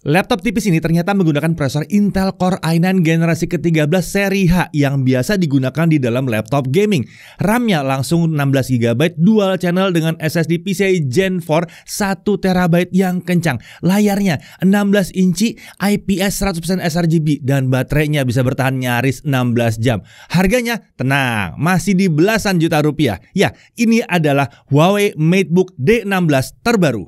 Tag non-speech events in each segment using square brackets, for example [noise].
Laptop tipis ini ternyata menggunakan prosesor Intel Core i9 generasi ke-13 seri H yang biasa digunakan di dalam laptop gaming. RAM-nya langsung 16GB dual channel dengan SSD PCIe Gen 4 1TB yang kencang. Layarnya 16 inci IPS 100% sRGB dan baterainya bisa bertahan nyaris 16 jam. Harganya tenang, masih di belasan juta rupiah. Ya, ini adalah Huawei MateBook D16 terbaru.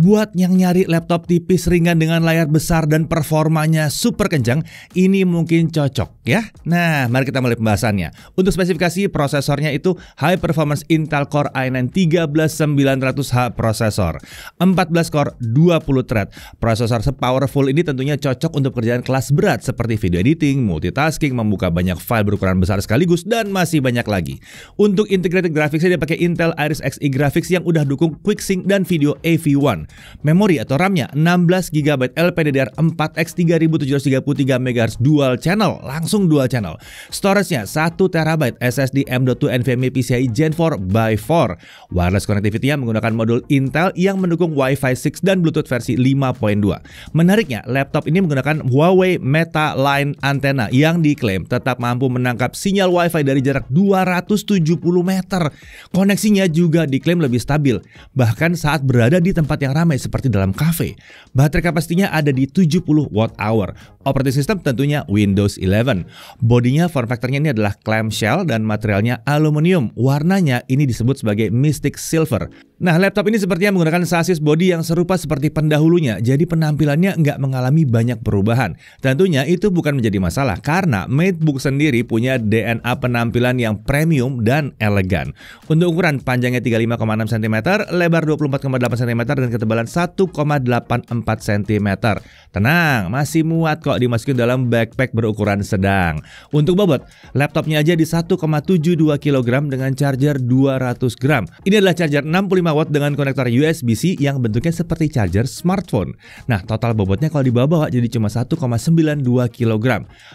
Buat yang nyari laptop tipis ringan dengan layar besar dan performanya super kencang, ini mungkin cocok ya. Nah, mari kita mulai pembahasannya. Untuk spesifikasi prosesornya itu high performance Intel Core i9 13900H prosesor, 14 core 20 thread. Prosesor sepowerful ini tentunya cocok untuk kerjaan kelas berat seperti video editing, multitasking, membuka banyak file berukuran besar sekaligus dan masih banyak lagi. Untuk integrated graphics dia pakai Intel Iris Xe Graphics yang udah dukung Quick Sync dan video AV1. Memori atau RAM-nya 16 GB LPDDR4X 3733 MHz dual channel, langsung dual channel. Storage-nya 1 TB SSD M.2 NVMe PCIe Gen 4 by 4. Wireless connectivity-nya menggunakan modul Intel yang mendukung Wi-Fi 6 dan Bluetooth versi 5.2. Menariknya, laptop ini menggunakan Huawei Meta Line antena yang diklaim tetap mampu menangkap sinyal Wi-Fi dari jarak 270 meter. Koneksinya juga diklaim lebih stabil, bahkan saat berada di tempat yang ramai seperti dalam kafe. Baterai kapasitinya ada di 70 watt hour. Operating system tentunya Windows 11. Bodinya form factornya ini adalah clamshell dan materialnya aluminium. Warnanya ini disebut sebagai Mystic Silver. Nah, laptop ini sepertinya menggunakan sasis body yang serupa seperti pendahulunya, jadi penampilannya nggak mengalami banyak perubahan. Tentunya itu bukan menjadi masalah karena MateBook sendiri punya DNA penampilan yang premium dan elegan. Untuk ukuran panjangnya 35,6 cm, lebar 24,8 cm, dan ketebalan ketebalan 1,84 cm. Tenang, masih muat kok dimasukin dalam backpack berukuran sedang. Untuk bobot, laptopnya aja di 1,72 kg dengan charger 200 gram. Ini adalah charger 65 watt dengan konektor USB-C yang bentuknya seperti charger smartphone. Nah, total bobotnya kalau dibawa bawa jadi cuma 1,92 kg.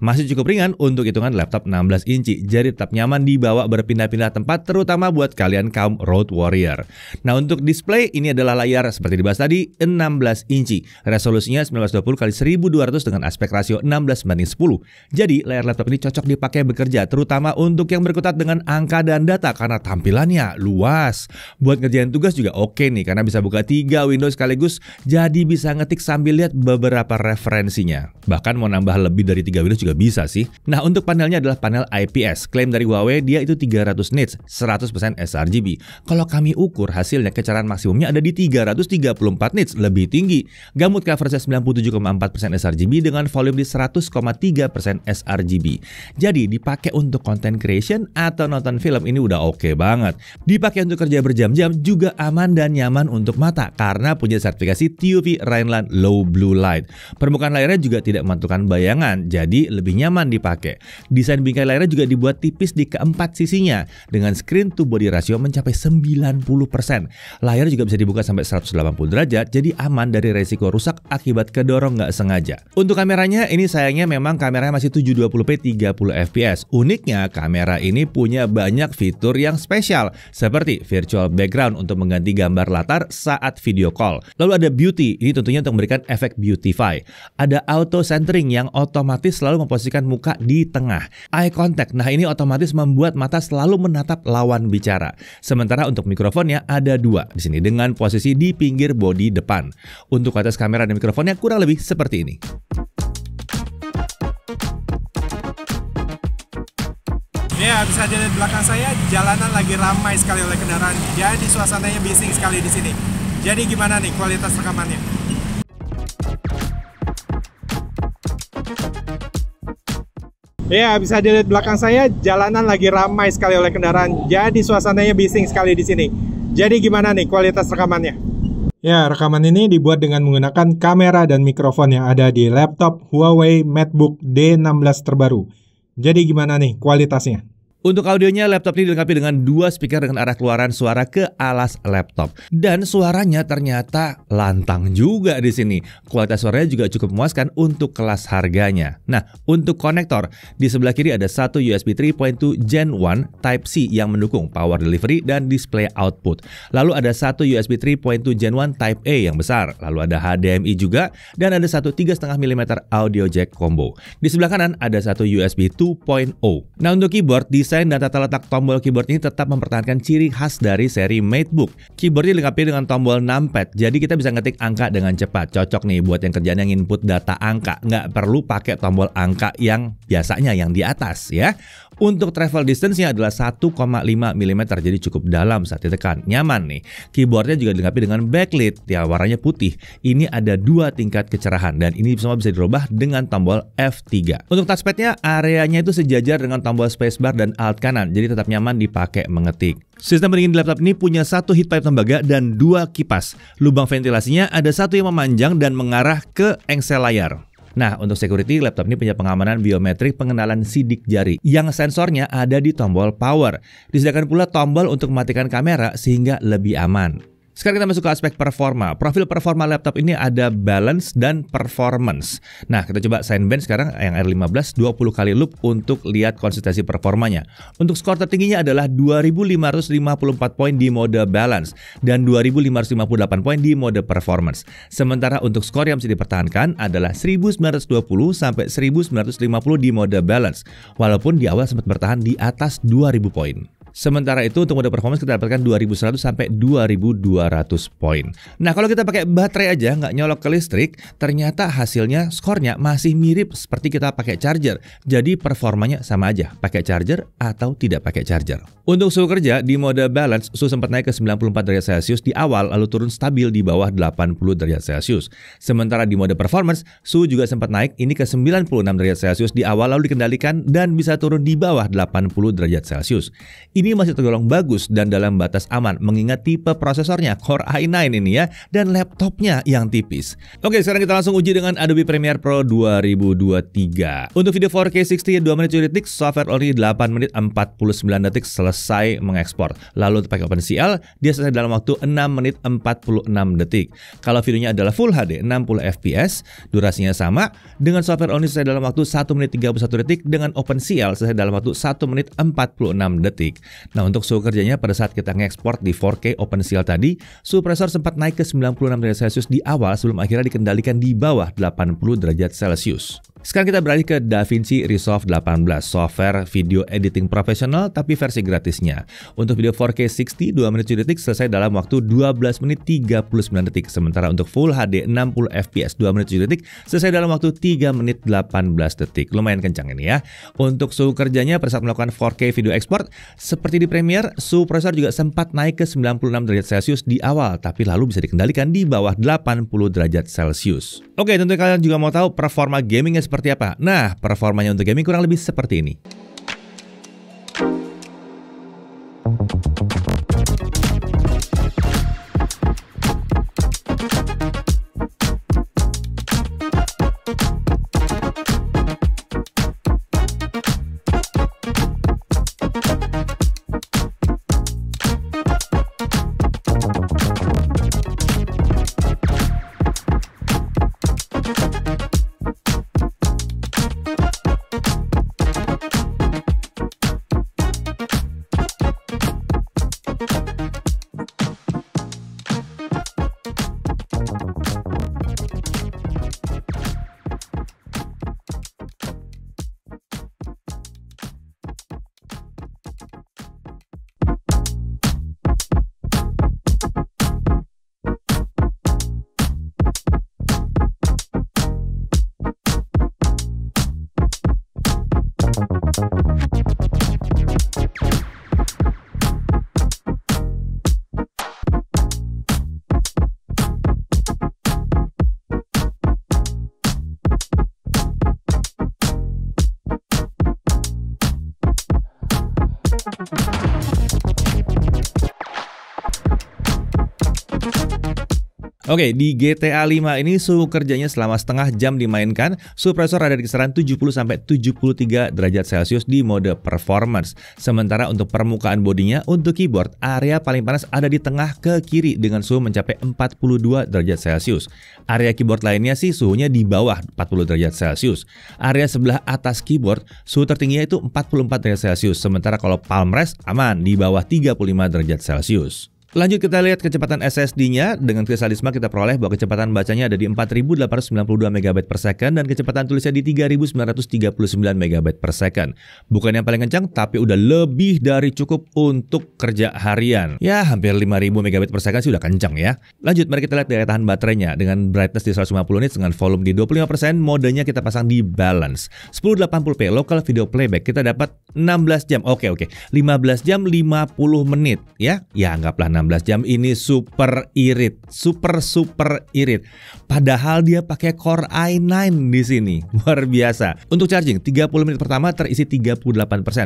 Masih cukup ringan untuk hitungan laptop 16 inci, jadi tetap nyaman dibawa berpindah-pindah tempat terutama buat kalian kaum road warrior. Nah, untuk display ini adalah layar seperti sudah dibahas tadi 16 inci. Resolusinya 1920 kali 1200 dengan aspek rasio 16 banding 10. Jadi layar laptop ini cocok dipakai bekerja terutama untuk yang berkutat dengan angka dan data karena tampilannya luas. Buat ngerjain tugas juga oke nih karena bisa buka 3 window sekaligus jadi bisa ngetik sambil lihat beberapa referensinya. Bahkan mau nambah lebih dari 3 window juga bisa sih. Nah untuk panelnya adalah panel IPS. Klaim dari Huawei dia itu 300 nits, 100% sRGB. Kalau kami ukur hasilnya kecerahan maksimumnya ada di 330 34 nits lebih tinggi. Gamut coverage 97,4% sRGB dengan volume di 100,3% sRGB. Jadi dipakai untuk konten creation atau nonton film ini udah oke okay banget. Dipakai untuk kerja berjam-jam juga aman dan nyaman untuk mata karena punya sertifikasi TUV Rhineland Low Blue Light. Permukaan layarnya juga tidak memantulkan bayangan, jadi lebih nyaman dipakai. Desain bingkai layarnya juga dibuat tipis di keempat sisinya dengan screen to body ratio mencapai 90%. Layar juga bisa dibuka sampai 180 180 derajat jadi aman dari resiko rusak akibat kedorong nggak sengaja. Untuk kameranya, ini sayangnya memang kameranya masih 720p 30fps. Uniknya, kamera ini punya banyak fitur yang spesial, seperti virtual background untuk mengganti gambar latar saat video call. Lalu ada beauty, ini tentunya untuk memberikan efek beautify. Ada auto centering yang otomatis selalu memposisikan muka di tengah. Eye contact, nah ini otomatis membuat mata selalu menatap lawan bicara. Sementara untuk mikrofonnya ada dua, di sini dengan posisi di pinggir pinggir bodi depan. Untuk atas kamera dan mikrofonnya kurang lebih seperti ini. Ya, bisa jadi di belakang saya jalanan lagi ramai sekali oleh kendaraan. Jadi suasananya bising sekali di sini. Jadi gimana nih kualitas rekamannya? Ya, bisa dilihat belakang saya, jalanan lagi ramai sekali oleh kendaraan. Jadi suasananya bising sekali di sini. Jadi gimana nih kualitas rekamannya? Ya, rekaman ini dibuat dengan menggunakan kamera dan mikrofon yang ada di laptop Huawei MateBook D16 terbaru. Jadi gimana nih kualitasnya? Untuk audionya, laptop ini dilengkapi dengan dua speaker dengan arah keluaran suara ke alas laptop. Dan suaranya ternyata lantang juga di sini. Kualitas suaranya juga cukup memuaskan untuk kelas harganya. Nah, untuk konektor, di sebelah kiri ada satu USB 3.2 Gen 1 Type-C yang mendukung power delivery dan display output. Lalu ada satu USB 3.2 Gen 1 Type-A yang besar. Lalu ada HDMI juga, dan ada satu 3,5 mm audio jack combo. Di sebelah kanan ada satu USB 2.0. Nah, untuk keyboard, desain Desain dan tata letak tombol keyboard ini tetap mempertahankan ciri khas dari seri MateBook. Keyboardnya dilengkapi dengan tombol numpad, jadi kita bisa ngetik angka dengan cepat. Cocok nih buat yang kerjaan yang input data angka, nggak perlu pakai tombol angka yang biasanya yang di atas ya. Untuk travel distance-nya adalah 1,5 mm, jadi cukup dalam saat ditekan. Nyaman nih. Keyboardnya juga dilengkapi dengan backlit, ya warnanya putih. Ini ada dua tingkat kecerahan, dan ini semua bisa dirubah dengan tombol F3. Untuk touchpad-nya, areanya itu sejajar dengan tombol spacebar dan Alt kanan, jadi tetap nyaman dipakai mengetik. Sistem pendingin di laptop ini punya satu heat pipe tembaga dan dua kipas. Lubang ventilasinya ada satu yang memanjang dan mengarah ke engsel layar. Nah, untuk security, laptop ini punya pengamanan biometrik pengenalan sidik jari yang sensornya ada di tombol power. Disediakan pula tombol untuk mematikan kamera sehingga lebih aman. Sekarang kita masuk ke aspek performa. Profil performa laptop ini ada balance dan performance. Nah, kita coba sign band sekarang yang R15 20 kali loop untuk lihat konsistensi performanya. Untuk skor tertingginya adalah 2554 poin di mode balance dan 2558 poin di mode performance. Sementara untuk skor yang bisa dipertahankan adalah 1920 sampai 1950 di mode balance. Walaupun di awal sempat bertahan di atas 2000 poin. Sementara itu untuk mode performance kita dapatkan 2100 sampai 2200 poin. Nah kalau kita pakai baterai aja nggak nyolok ke listrik, ternyata hasilnya skornya masih mirip seperti kita pakai charger. Jadi performanya sama aja, pakai charger atau tidak pakai charger. Untuk suhu kerja di mode balance, suhu sempat naik ke 94 derajat Celcius di awal lalu turun stabil di bawah 80 derajat Celcius. Sementara di mode performance, suhu juga sempat naik ini ke 96 derajat Celcius di awal lalu dikendalikan dan bisa turun di bawah 80 derajat Celcius. Ini ini masih tergolong bagus dan dalam batas aman mengingat tipe prosesornya Core i9 ini ya dan laptopnya yang tipis. Oke, sekarang kita langsung uji dengan Adobe Premiere Pro 2023. Untuk video 4K 60 2 menit 7 detik, software only 8 menit 49 detik selesai mengekspor. Lalu pakai OpenCL, dia selesai dalam waktu 6 menit 46 detik. Kalau videonya adalah Full HD 60 fps, durasinya sama dengan software only selesai dalam waktu 1 menit 31 detik dengan OpenCL selesai dalam waktu 1 menit 46 detik. Nah untuk suhu kerjanya pada saat kita ngekspor di 4K open seal tadi, suhu presor sempat naik ke 96 derajat Celcius di awal sebelum akhirnya dikendalikan di bawah 80 derajat Celcius. Sekarang kita beralih ke DaVinci Resolve 18, software video editing profesional tapi versi gratisnya. Untuk video 4K 60, 2 menit 7 detik selesai dalam waktu 12 menit 39 detik. Sementara untuk Full HD 60 FPS 2 menit 7 detik selesai dalam waktu 3 menit 18 detik. Lumayan kencang ini ya. Untuk suhu kerjanya pada saat melakukan 4K video export seperti di Premiere, suhu prosesor juga sempat naik ke 96 derajat Celcius di awal, tapi lalu bisa dikendalikan di bawah 80 derajat Celcius. Oke, tentu kalian juga mau tahu performa gamingnya seperti apa? Nah, performanya untuk gaming kurang lebih seperti ini. ハハハハ Oke, di GTA 5 ini suhu kerjanya selama setengah jam dimainkan, supresor ada di kisaran 70 sampai 73 derajat Celcius di mode performance. Sementara untuk permukaan bodinya untuk keyboard, area paling panas ada di tengah ke kiri dengan suhu mencapai 42 derajat Celcius. Area keyboard lainnya sih suhunya di bawah 40 derajat Celcius. Area sebelah atas keyboard, suhu tertingginya itu 44 derajat Celcius, sementara kalau palm rest aman di bawah 35 derajat Celcius. Lanjut kita lihat kecepatan SSD-nya. Dengan krisalisma kita peroleh bahwa kecepatan bacanya ada di 4892 MB per second dan kecepatan tulisnya di 3939 MB per second. Bukan yang paling kencang, tapi udah lebih dari cukup untuk kerja harian. Ya, hampir 5000 MB per second sih udah kencang ya. Lanjut, mari kita lihat daya tahan baterainya. Dengan brightness di 150 nits, dengan volume di 25%, modenya kita pasang di balance. 1080p local video playback, kita dapat 16 jam. Oke, oke. 15 jam 50 menit ya. Ya, anggaplah 16 jam ini super irit, super super irit. Padahal dia pakai Core i9 di sini, [laughs] luar biasa. Untuk charging 30 menit pertama terisi 38%,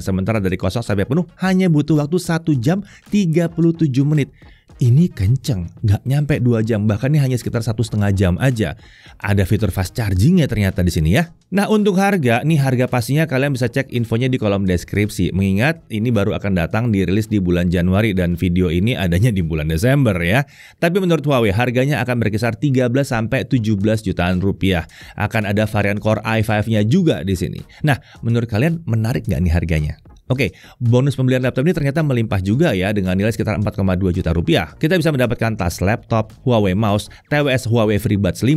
sementara dari kosong sampai penuh hanya butuh waktu 1 jam 37 menit ini kenceng, nggak nyampe 2 jam, bahkan ini hanya sekitar satu setengah jam aja. Ada fitur fast charging ya ternyata di sini ya. Nah untuk harga, nih harga pastinya kalian bisa cek infonya di kolom deskripsi. Mengingat ini baru akan datang dirilis di bulan Januari dan video ini adanya di bulan Desember ya. Tapi menurut Huawei harganya akan berkisar 13 sampai 17 jutaan rupiah. Akan ada varian Core i5-nya juga di sini. Nah menurut kalian menarik nggak nih harganya? Oke, okay, bonus pembelian laptop ini ternyata melimpah juga ya dengan nilai sekitar 4,2 juta rupiah. Kita bisa mendapatkan tas laptop, Huawei mouse, TWS Huawei FreeBuds 5,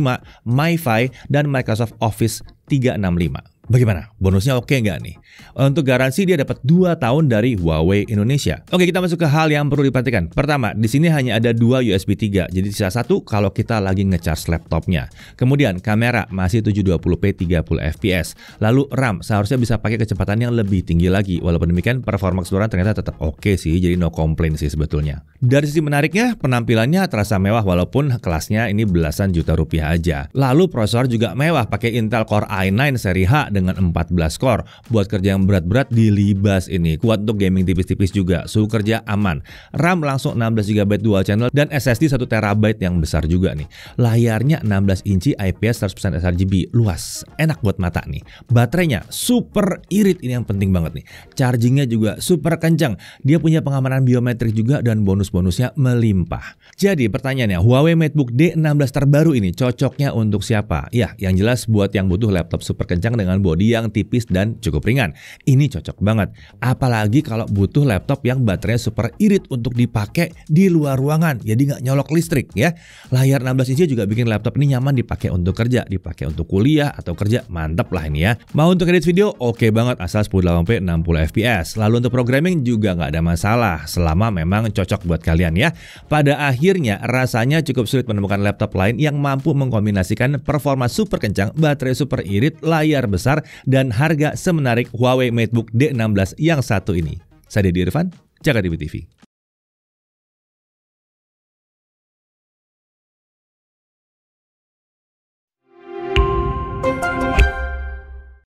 MiFi, dan Microsoft Office 365. Bagaimana? Bonusnya oke nggak nih? Untuk garansi dia dapat 2 tahun dari Huawei Indonesia. Oke, kita masuk ke hal yang perlu diperhatikan. Pertama, di sini hanya ada dua USB 3, jadi sisa satu kalau kita lagi ngecharge laptopnya. Kemudian, kamera masih 720p 30 fps. Lalu RAM seharusnya bisa pakai kecepatan yang lebih tinggi lagi. Walaupun demikian, performa keseluruhan ternyata tetap oke sih, jadi no complain sih sebetulnya. Dari sisi menariknya, penampilannya terasa mewah walaupun kelasnya ini belasan juta rupiah aja. Lalu prosesor juga mewah pakai Intel Core i9 seri H dengan 14 skor. Buat kerja yang berat-berat di dilibas ini. Kuat untuk gaming tipis-tipis juga. Suhu kerja aman. RAM langsung 16GB dual channel dan SSD 1TB yang besar juga nih. Layarnya 16 inci IPS 100% sRGB. Luas. Enak buat mata nih. Baterainya super irit. Ini yang penting banget nih. Chargingnya juga super kencang. Dia punya pengamanan biometrik juga dan bonus-bonusnya melimpah. Jadi pertanyaannya, Huawei MateBook D16 terbaru ini cocoknya untuk siapa? Ya, yang jelas buat yang butuh laptop super kencang dengan bodi yang tipis dan cukup ringan. Ini cocok banget. Apalagi kalau butuh laptop yang baterainya super irit untuk dipakai di luar ruangan. Jadi nggak nyolok listrik ya. Layar 16 inci juga bikin laptop ini nyaman dipakai untuk kerja, dipakai untuk kuliah atau kerja. Mantap lah ini ya. Mau untuk edit video, oke okay banget asal 1080p 60 fps. Lalu untuk programming juga nggak ada masalah selama memang cocok buat kalian ya. Pada akhirnya rasanya cukup sulit menemukan laptop lain yang mampu mengkombinasikan performa super kencang, baterai super irit, layar besar, besar dan harga semenarik Huawei MateBook D16 yang satu ini. Saya Dedy Irfan, Jakarta TV.